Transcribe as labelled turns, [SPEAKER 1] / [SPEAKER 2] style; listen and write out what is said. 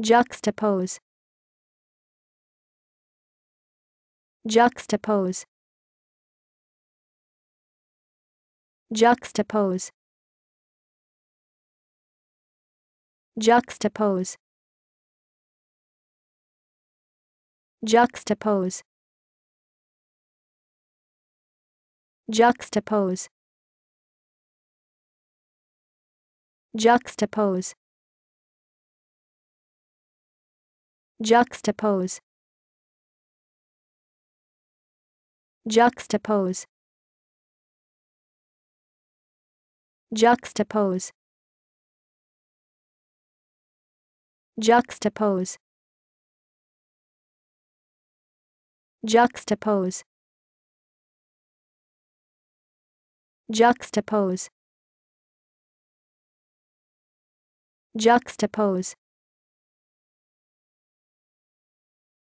[SPEAKER 1] Juxtapose. Juxtapose. Juxtapose. Juxtapose. Juxtapose. Juxtapose. Juxtapose. Juxtapose. Juxtapose. Juxtapose. Juxtapose. Juxtapose. Juxtapose. Juxtapose.